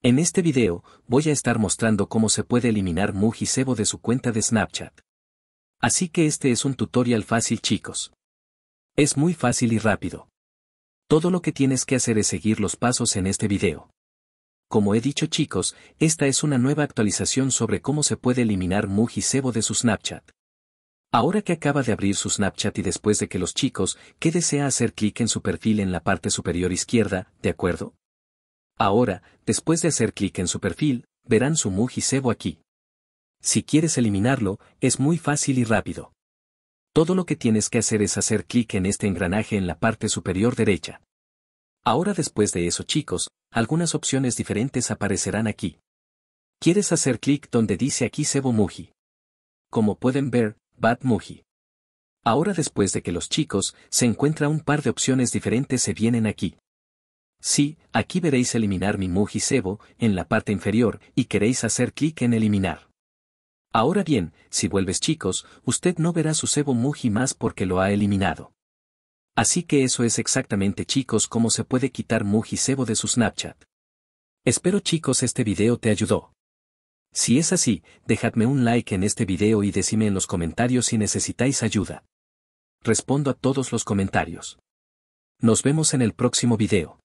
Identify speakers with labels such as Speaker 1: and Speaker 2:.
Speaker 1: En este video, voy a estar mostrando cómo se puede eliminar Sebo de su cuenta de Snapchat. Así que este es un tutorial fácil chicos. Es muy fácil y rápido. Todo lo que tienes que hacer es seguir los pasos en este video. Como he dicho chicos, esta es una nueva actualización sobre cómo se puede eliminar Sebo de su Snapchat. Ahora que acaba de abrir su Snapchat y después de que los chicos, que desea hacer clic en su perfil en la parte superior izquierda, ¿de acuerdo? Ahora, después de hacer clic en su perfil, verán su Muji Sebo aquí. Si quieres eliminarlo, es muy fácil y rápido. Todo lo que tienes que hacer es hacer clic en este engranaje en la parte superior derecha. Ahora después de eso chicos, algunas opciones diferentes aparecerán aquí. Quieres hacer clic donde dice aquí Sebo Muji. Como pueden ver, Bad Muji. Ahora después de que los chicos se encuentra un par de opciones diferentes se vienen aquí. Sí, aquí veréis eliminar mi Muji Sebo, en la parte inferior, y queréis hacer clic en eliminar. Ahora bien, si vuelves chicos, usted no verá su Sebo Muji más porque lo ha eliminado. Así que eso es exactamente chicos cómo se puede quitar Muji Sebo de su Snapchat. Espero chicos este video te ayudó. Si es así, dejadme un like en este video y decime en los comentarios si necesitáis ayuda. Respondo a todos los comentarios. Nos vemos en el próximo video.